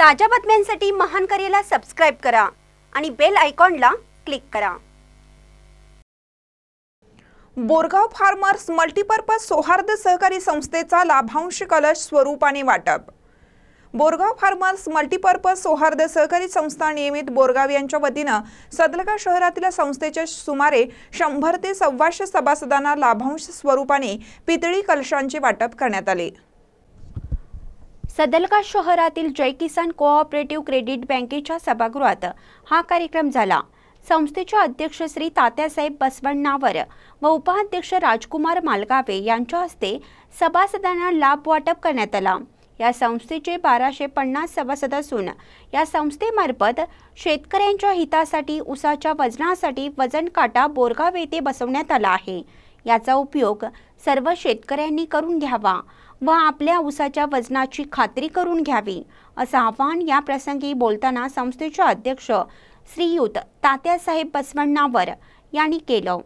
ताज्या बातम्यांसाठी महान करेला सबस्क्राइब करा आणि बेल आयकॉनला क्लिक करा बोरगाव फार्मर्स मल्टीपर्पज सौहार्द सहकारी संस्थेचा लाभांश कलश स्वरूपाने वाटप बोरगाव फार्मर्स मल्टीपर्पज सौहार्द सहकारी संस्था नियमित बोरगाव यांच्या वतीनं सदलगा शहरातील संस्थेच्या सुमारे शंभर ते सव्वाशे सभासदांना लाभांश स्वरूपाने पितळी कलशांचे वाटप करण्यात आले सदलका शहरातील जय किसान कोऑपरेटिव्ह क्रेडिट बँकेच्या सभागृहात हा कार्यक्रम झाला संस्थेचे अध्यक्ष श्री तात्यासाहेब बसवण्णावर व उपाध्यक्ष राजकुमार मालगावे यांच्या हस्ते सभासदांना लाभ वाटप करण्यात आला या संस्थेचे बाराशे पन्नास सभासद असून या संस्थेमार्फत शेतकऱ्यांच्या हितासाठी उसाच्या वजनासाठी वजन काटा बोरगाव येथे बसवण्यात आला आहे याचा उपयोग सर्व शेतकऱ्यांनी करून घ्यावा व आपल्या ऊसाच्या वजनाची खात्री करून घ्यावी असं आवाहन प्रसंगी बोलताना संस्थेचे अध्यक्ष श्रीयुत तात्यासाहेब बसवण्णावर यांनी केलं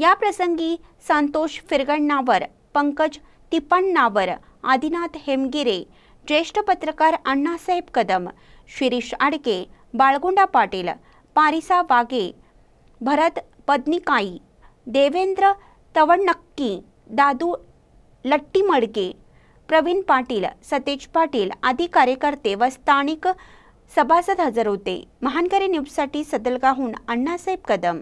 या प्रसंगी संतोष फिरगण्णावर पंकज तिपण्णावर आदिनाथ हेमगिरे ज्येष्ठ पत्रकार अण्णासाहेब कदम शिरीष आडके बाळगुंडा पाटील पारिसा वागे भरत पद्निकाई देवेंद्र तवणक्की दादू लट्टी मडके प्रवीण पाटील सतेज पाटील आदी कार्यकर्ते व स्थानिक सभासद हजर होते महानकरी न्यूजसाठी सदलगाहून अण्णासाहेब कदम